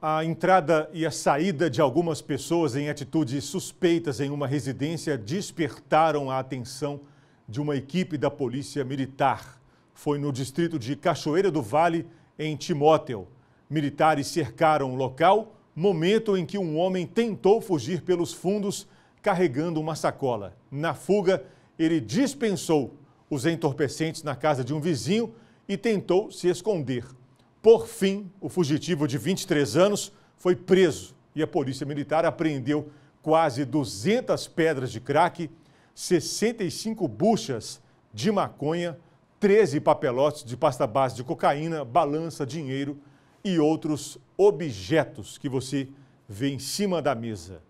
A entrada e a saída de algumas pessoas em atitudes suspeitas em uma residência despertaram a atenção de uma equipe da Polícia Militar. Foi no distrito de Cachoeira do Vale, em Timóteo. Militares cercaram o local, momento em que um homem tentou fugir pelos fundos carregando uma sacola. Na fuga, ele dispensou os entorpecentes na casa de um vizinho e tentou se esconder. Por fim, o fugitivo de 23 anos foi preso e a polícia militar apreendeu quase 200 pedras de crack, 65 buchas de maconha, 13 papelotes de pasta base de cocaína, balança, dinheiro e outros objetos que você vê em cima da mesa.